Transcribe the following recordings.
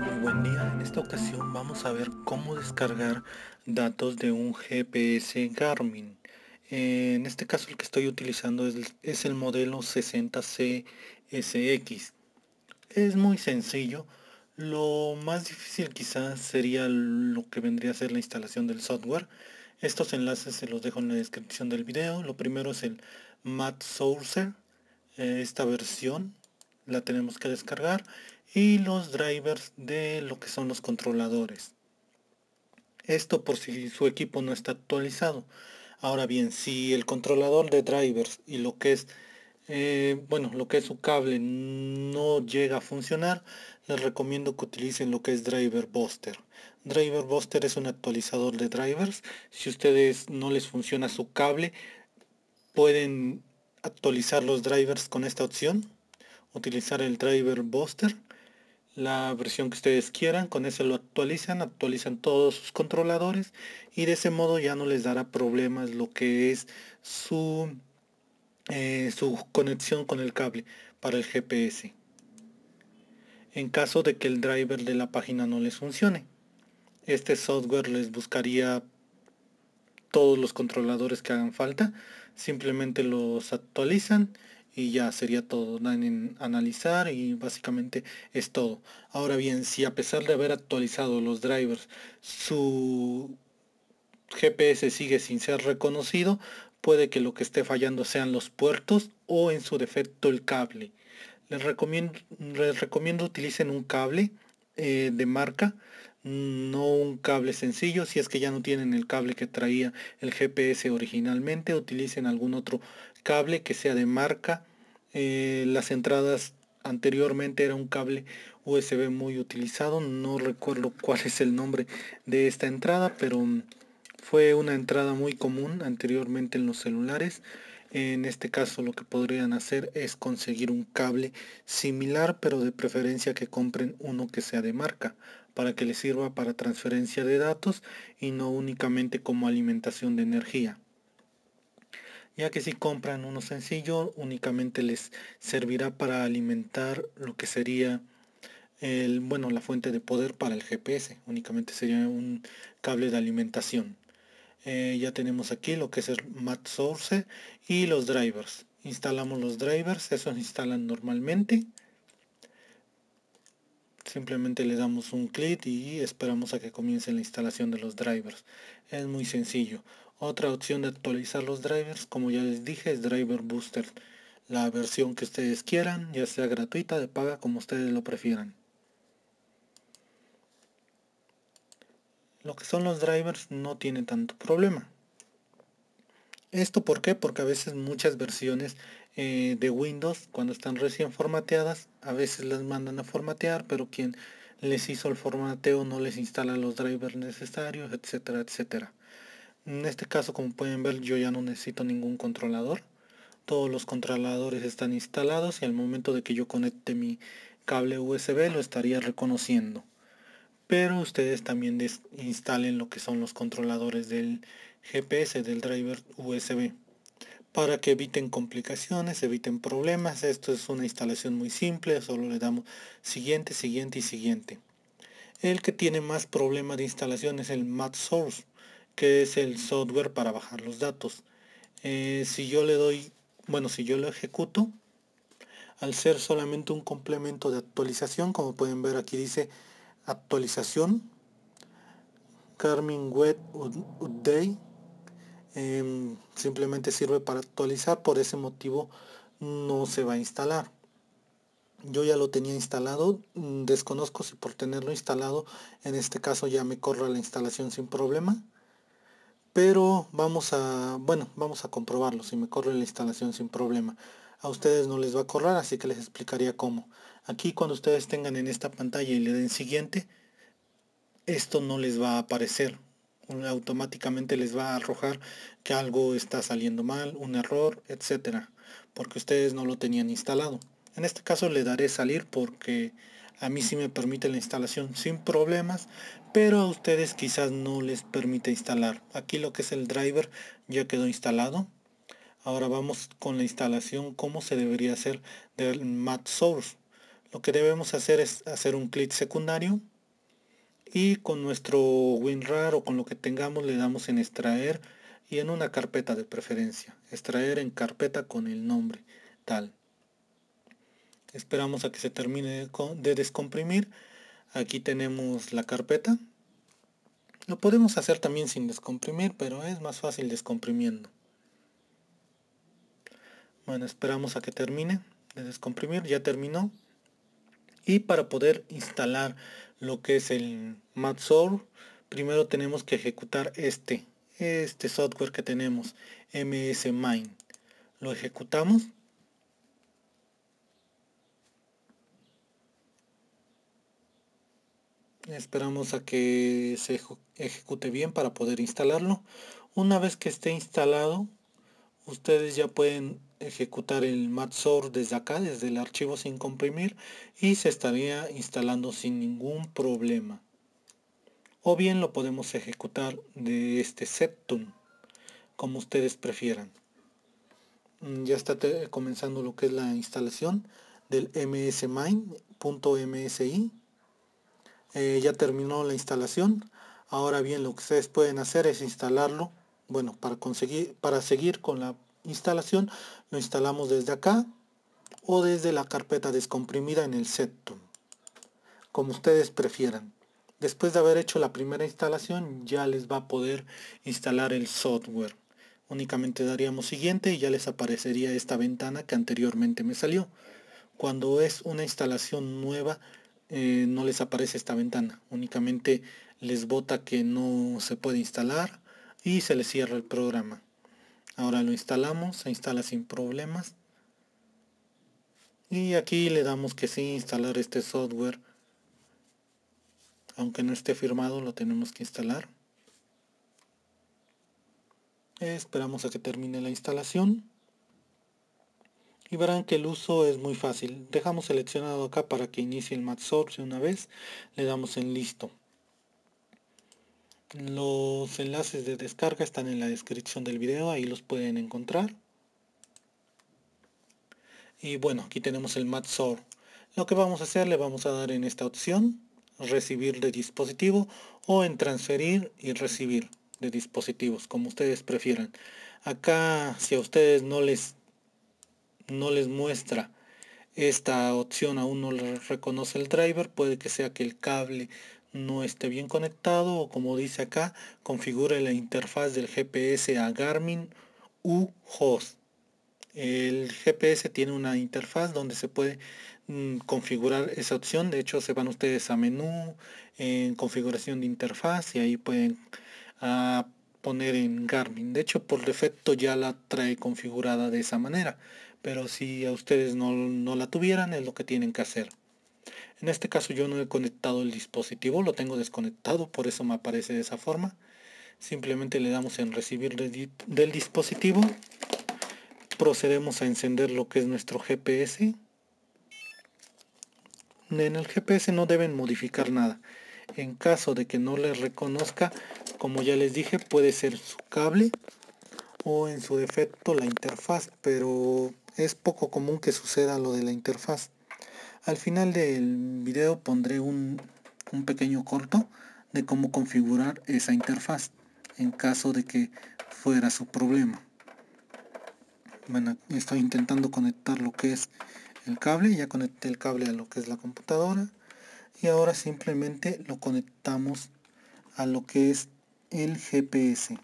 Muy buen día. En esta ocasión vamos a ver cómo descargar datos de un GPS Garmin. En este caso el que estoy utilizando es, el modelo 60CSX. Es muy sencillo. Lo más difícil quizás sería lo que vendría a ser la instalación del software. Estos enlaces se los dejo en la descripción del video. Lo primero es el MatSourcer, eh, esta versión la tenemos que descargar y los drivers de lo que son los controladores esto por si su equipo no está actualizado ahora bien si el controlador de drivers y lo que es eh, bueno lo que es su cable no llega a funcionar les recomiendo que utilicen lo que es driver buster driver buster es un actualizador de drivers si ustedes no les funciona su cable pueden actualizar los drivers con esta opción utilizar el driver Buster, la versión que ustedes quieran, con eso lo actualizan, actualizan todos sus controladores y de ese modo ya no les dará problemas lo que es su, eh, su conexión con el cable para el GPS en caso de que el driver de la página no les funcione. Este software les buscaría todos los controladores que hagan falta, simplemente los actualizan y ya sería todo. Dan en analizar y básicamente es todo. Ahora bien, si a pesar de haber actualizado los drivers, su GPS sigue sin ser reconocido, puede que lo que esté fallando sean los puertos o en su defecto el cable. Les recomiendo, les recomiendo utilicen un cable eh, de marca no un cable sencillo si es que ya no tienen el cable que traía el GPS originalmente utilicen algún otro cable que sea de marca eh, las entradas anteriormente era un cable USB muy utilizado no recuerdo cuál es el nombre de esta entrada pero mm, fue una entrada muy común anteriormente en los celulares en este caso lo que podrían hacer es conseguir un cable similar pero de preferencia que compren uno que sea de marca para que les sirva para transferencia de datos y no únicamente como alimentación de energía ya que si compran uno sencillo únicamente les servirá para alimentar lo que sería el, bueno, la fuente de poder para el GPS, únicamente sería un cable de alimentación. Eh, ya tenemos aquí lo que es el mat source y los drivers. Instalamos los drivers, esos instalan normalmente. Simplemente le damos un clic y esperamos a que comience la instalación de los drivers. Es muy sencillo. Otra opción de actualizar los drivers, como ya les dije, es Driver Booster. La versión que ustedes quieran, ya sea gratuita, de paga, como ustedes lo prefieran. Lo que son los drivers no tiene tanto problema. ¿Esto por qué? Porque a veces muchas versiones eh, de Windows, cuando están recién formateadas, a veces las mandan a formatear, pero quien les hizo el formateo no les instala los drivers necesarios, etcétera, etcétera. En este caso, como pueden ver, yo ya no necesito ningún controlador. Todos los controladores están instalados y al momento de que yo conecte mi cable USB lo estaría reconociendo. Pero ustedes también instalen lo que son los controladores del GPS del driver USB para que eviten complicaciones, eviten problemas. Esto es una instalación muy simple, solo le damos siguiente, siguiente y siguiente. El que tiene más problemas de instalación es el MatSource que es el software para bajar los datos. Eh, si yo le doy, bueno, si yo lo ejecuto, al ser solamente un complemento de actualización, como pueden ver aquí dice actualización, carmen Web Update, Em, simplemente sirve para actualizar por ese motivo no se va a instalar yo ya lo tenía instalado mm, desconozco si por tenerlo instalado en este caso ya me corra la instalación sin problema pero vamos a bueno vamos a comprobarlo si me corre la instalación sin problema a ustedes no les va a correr así que les explicaría cómo aquí cuando ustedes tengan en esta pantalla y le den siguiente esto no les va a aparecer automáticamente les va a arrojar que algo está saliendo mal, un error, etcétera, porque ustedes no lo tenían instalado. En este caso le daré salir porque a mí sí me permite la instalación sin problemas, pero a ustedes quizás no les permite instalar. Aquí lo que es el driver ya quedó instalado. Ahora vamos con la instalación, como se debería hacer del source Lo que debemos hacer es hacer un clic secundario y con nuestro WinRAR o con lo que tengamos le damos en extraer y en una carpeta de preferencia. Extraer en carpeta con el nombre tal. Esperamos a que se termine de descomprimir. Aquí tenemos la carpeta. Lo podemos hacer también sin descomprimir, pero es más fácil descomprimiendo. Bueno, esperamos a que termine de descomprimir. Ya terminó. Y para poder instalar lo que es el Matzor. primero tenemos que ejecutar este, este software que tenemos, MS Mine Lo ejecutamos. Esperamos a que se ejecute bien para poder instalarlo. Una vez que esté instalado, ustedes ya pueden ejecutar el MatSource desde acá, desde el archivo sin comprimir y se estaría instalando sin ningún problema. O bien lo podemos ejecutar de este septum como ustedes prefieran. Mm, ya está comenzando lo que es la instalación del msmine.msi. Eh, ya terminó la instalación. Ahora bien, lo que ustedes pueden hacer es instalarlo bueno, para conseguir, para seguir con la instalación, lo instalamos desde acá o desde la carpeta descomprimida en el Septum, como ustedes prefieran. Después de haber hecho la primera instalación, ya les va a poder instalar el software. Únicamente daríamos siguiente y ya les aparecería esta ventana que anteriormente me salió. Cuando es una instalación nueva, eh, no les aparece esta ventana. Únicamente les bota que no se puede instalar y se le cierra el programa. Ahora lo instalamos, se instala sin problemas. Y aquí le damos que sí, instalar este software. Aunque no esté firmado, lo tenemos que instalar. Esperamos a que termine la instalación. Y verán que el uso es muy fácil. Dejamos seleccionado acá para que inicie el MatSource una vez. Le damos en listo. Los enlaces de descarga están en la descripción del video, ahí los pueden encontrar. Y bueno, aquí tenemos el MatSor. Lo que vamos a hacer, le vamos a dar en esta opción, recibir de dispositivo o en transferir y recibir de dispositivos, como ustedes prefieran. Acá, si a ustedes no les, no les muestra esta opción aún no le reconoce el driver, puede que sea que el cable no esté bien conectado o como dice acá, configure la interfaz del GPS a Garmin u Host. El GPS tiene una interfaz donde se puede mm, configurar esa opción. De hecho, se van ustedes a menú, en configuración de interfaz y ahí pueden ah, poner en Garmin. De hecho, por defecto ya la trae configurada de esa manera. Pero si a ustedes no, no la tuvieran, es lo que tienen que hacer. En este caso yo no he conectado el dispositivo, lo tengo desconectado, por eso me aparece de esa forma. Simplemente le damos en recibir del dispositivo. Procedemos a encender lo que es nuestro GPS. En el GPS no deben modificar nada. En caso de que no les reconozca, como ya les dije, puede ser su cable o en su defecto la interfaz, pero es poco común que suceda lo de la interfaz. Al final del video pondré un, pequeño corto de cómo configurar esa interfaz en caso de que fuera su problema. Bueno, estoy intentando conectar lo que es el cable, ya conecté el cable a lo que es la computadora y ahora simplemente lo conectamos a lo que es el GPS.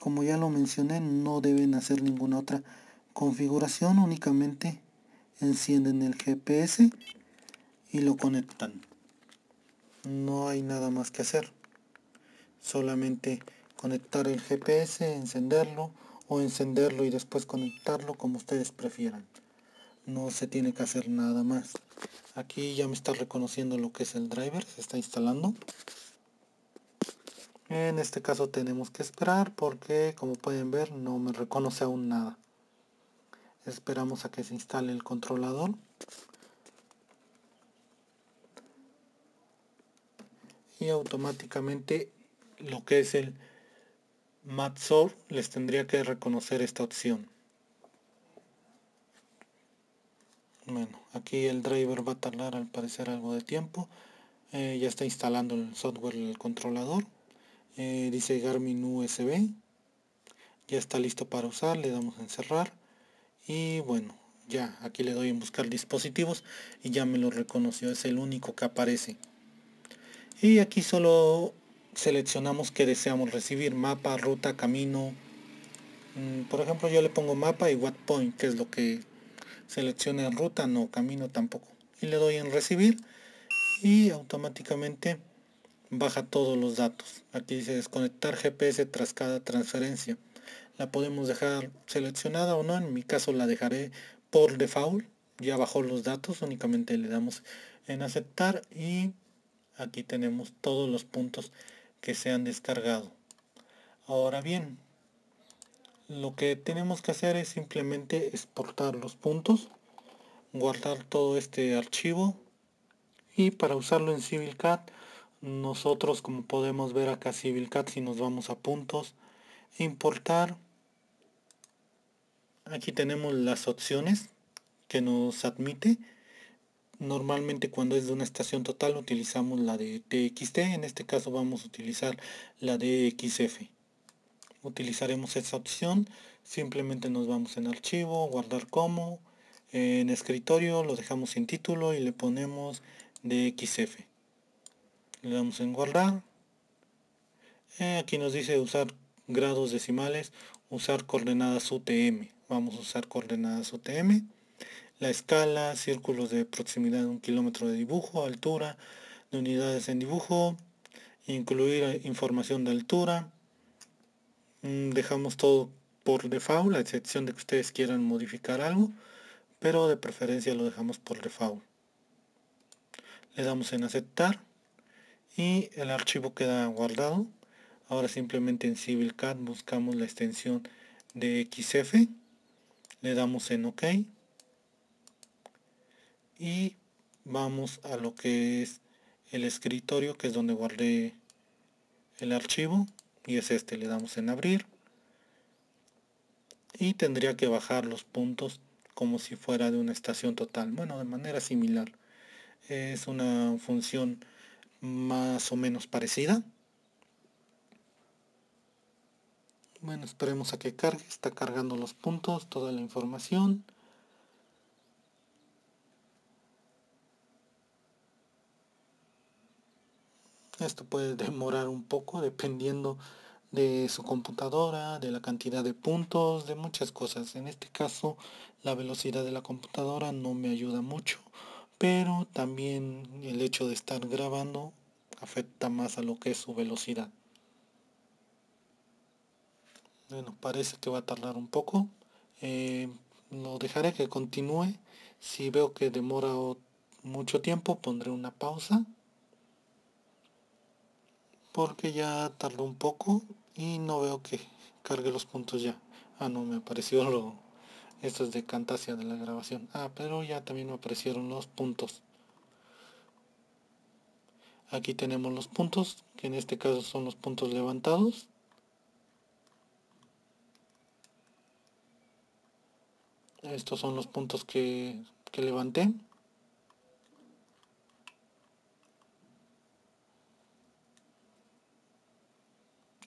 Como ya lo mencioné, no deben hacer ninguna otra configuración, únicamente encienden el GPS y lo conectan. No hay nada más que hacer. Solamente conectar el GPS, encenderlo o encenderlo y después conectarlo como ustedes prefieran. No se tiene que hacer nada más. Aquí ya me está reconociendo lo que es el driver, se está instalando. En este caso tenemos que esperar porque como pueden ver no me reconoce aún nada esperamos a que se instale el controlador y automáticamente lo que es el MatSor les tendría que reconocer esta opción bueno aquí el driver va a tardar al parecer algo de tiempo eh, ya está instalando el software el controlador eh, dice Garmin USB ya está listo para usar le damos en cerrar y bueno ya aquí le doy en buscar dispositivos y ya me lo reconoció es el único que aparece y aquí solo seleccionamos que deseamos recibir mapa ruta camino mm, por ejemplo yo le pongo mapa y what point que es lo que selecciona en ruta no camino tampoco y le doy en recibir y automáticamente baja todos los datos aquí dice desconectar gps tras cada transferencia la podemos dejar seleccionada o no, en mi caso la dejaré por default, ya bajó los datos, únicamente le damos en aceptar y aquí tenemos todos los puntos que se han descargado. Ahora bien, lo que tenemos que hacer es simplemente exportar los puntos, guardar todo este archivo y para usarlo en CivilCat nosotros como podemos ver acá CivilCat si nos vamos a puntos importar aquí tenemos las opciones que nos admite normalmente cuando es de una estación total utilizamos la de txt en este caso vamos a utilizar la de xf utilizaremos esa opción simplemente nos vamos en archivo guardar como en escritorio lo dejamos sin título y le ponemos de xf le damos en guardar eh, aquí nos dice usar grados decimales, usar coordenadas UTM. Vamos a usar coordenadas UTM. La escala, círculos de proximidad de un kilómetro de dibujo, altura de unidades en dibujo, incluir información de altura. Mm, dejamos todo por default, a excepción de que ustedes quieran modificar algo, pero de preferencia lo dejamos por default. Le damos en aceptar y el archivo queda guardado. Ahora simplemente en Civil Cat buscamos la extensión de XF. Le damos en OK. Y vamos a lo que es el escritorio, que es donde guardé el archivo. Y es este. Le damos en abrir. Y tendría que bajar los puntos como si fuera de una estación total. Bueno, de manera similar. Es una función más o menos parecida. Bueno, esperemos a que cargue. Está cargando los puntos, toda la información. Esto puede demorar un poco dependiendo de su computadora, de la cantidad de puntos, de muchas cosas. En este caso, la velocidad de la computadora no me ayuda mucho, pero también el hecho de estar grabando afecta más a lo que es su velocidad. Bueno, parece que va a tardar un poco. Eh, lo dejaré que continúe. Si veo que demora mucho tiempo, pondré una pausa. Porque ya tardó un poco y no veo que cargue los puntos ya. Ah, no, me apareció lo... Esto es de Cantasia de la grabación. Ah, pero ya también me aparecieron los puntos. Aquí tenemos los puntos, que en este caso son los puntos levantados. Estos son los puntos que, que levanté.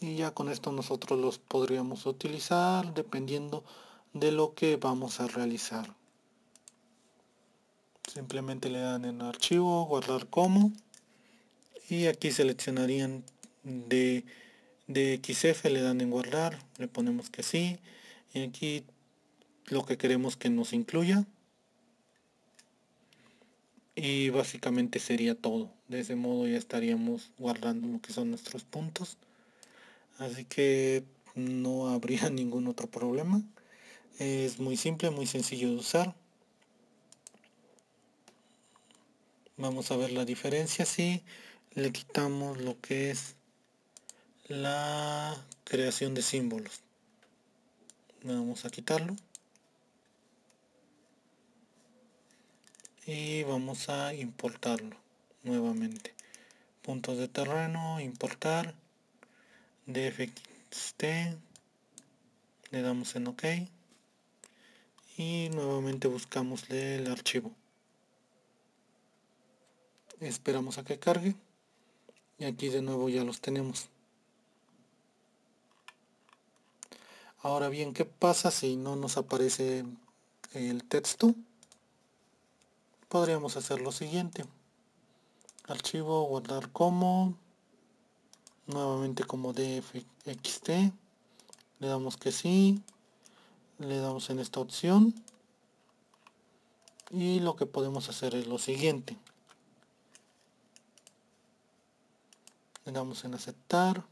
y ya con esto nosotros los podríamos utilizar dependiendo de lo que vamos a realizar simplemente le dan en archivo guardar como y aquí seleccionarían de, de xf le dan en guardar le ponemos que sí y aquí lo que queremos que nos incluya. Y básicamente sería todo. De ese modo ya estaríamos guardando lo que son nuestros puntos. Así que no habría ningún otro problema. Es muy simple, muy sencillo de usar. Vamos a ver la diferencia si le quitamos lo que es la creación de símbolos. Vamos a quitarlo. y vamos a importarlo nuevamente puntos de terreno importar dfxt le damos en ok y nuevamente buscamos el archivo esperamos a que cargue y aquí de nuevo ya los tenemos ahora bien qué pasa si no nos aparece el texto podríamos hacer lo siguiente. Archivo, guardar como, nuevamente como dfxt, le damos que sí, le damos en esta opción y lo que podemos hacer es lo siguiente. Le damos en aceptar,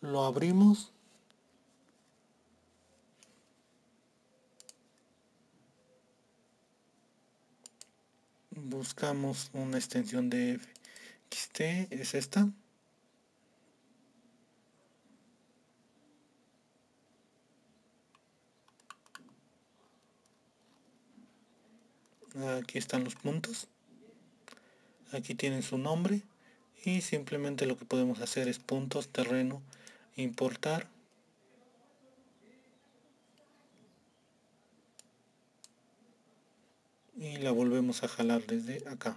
lo abrimos buscamos una extensión de fxt, es esta. Aquí están los puntos. Aquí tienen su nombre. Y simplemente lo que podemos hacer es puntos, terreno, importar y la volvemos a jalar desde acá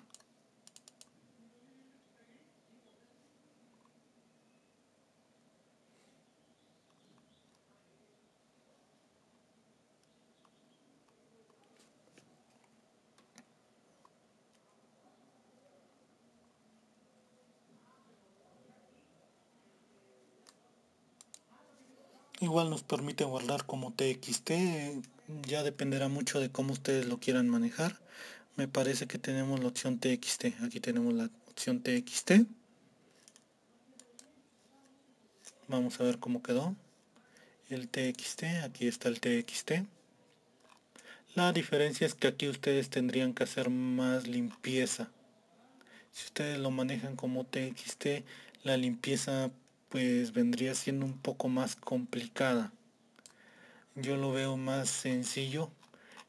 Igual nos permite guardar como TXT, ya dependerá mucho de cómo ustedes lo quieran manejar. Me parece que tenemos la opción TXT, aquí tenemos la opción TXT. Vamos a ver cómo quedó. El TXT, aquí está el TXT. La diferencia es que aquí ustedes tendrían que hacer más limpieza. Si ustedes lo manejan como TXT, la limpieza pues vendría siendo un poco más complicada. Yo lo veo más sencillo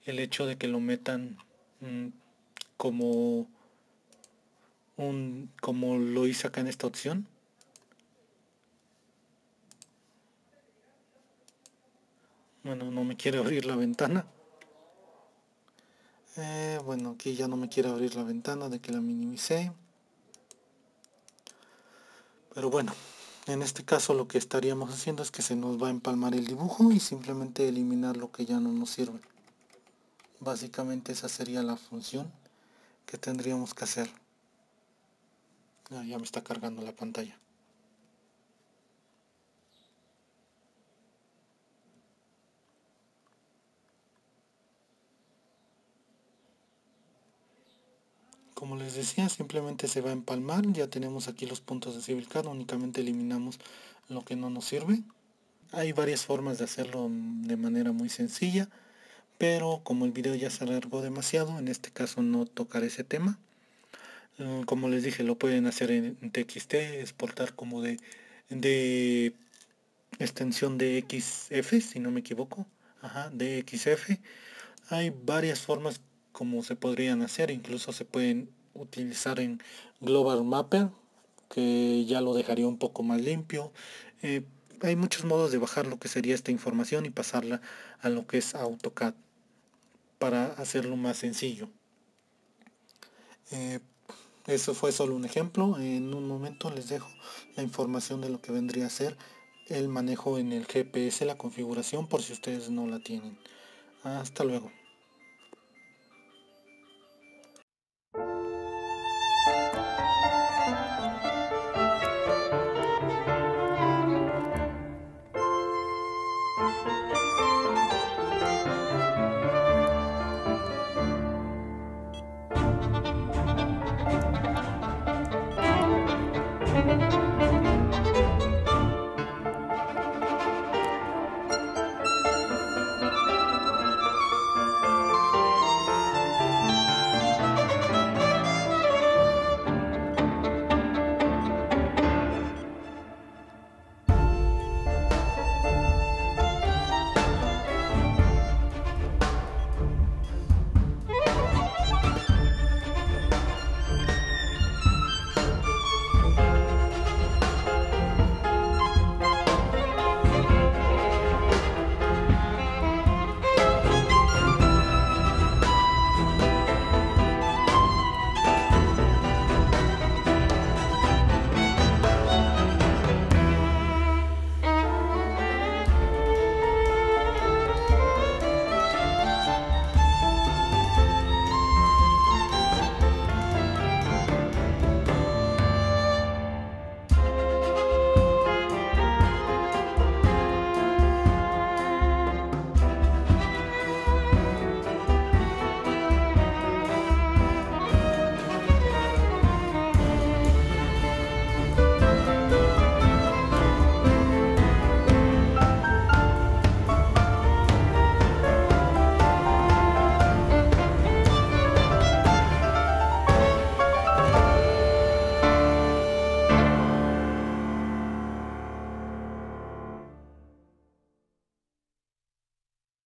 el hecho de que lo metan mm, como un como lo hice acá en esta opción. Bueno, no me quiere abrir la ventana. Eh, bueno, aquí ya no me quiere abrir la ventana de que la minimicé. Pero bueno, en este caso lo que estaríamos haciendo es que se nos va a empalmar el dibujo y simplemente eliminar lo que ya no nos sirve. Básicamente esa sería la función que tendríamos que hacer. Ah, ya me está cargando la pantalla. Como les decía, simplemente se va a empalmar. Ya tenemos aquí los puntos de card. únicamente eliminamos lo que no nos sirve. Hay varias formas de hacerlo de manera muy sencilla, pero como el video ya se alargó demasiado, en este caso no tocaré ese tema. Mm, como les dije, lo pueden hacer en TXT, exportar como de, de extensión de XF, si no me equivoco. Ajá, de XF. Hay varias formas como se podrían hacer. Incluso se pueden utilizar en Global Mapper, que ya lo dejaría un poco más limpio. Eh, hay muchos modos de bajar lo que sería esta información y pasarla a lo que es AutoCAD para hacerlo más sencillo. Eh, eso fue solo un ejemplo. En un momento les dejo la información de lo que vendría a ser el manejo en el GPS, la configuración por si ustedes no la tienen. Hasta luego.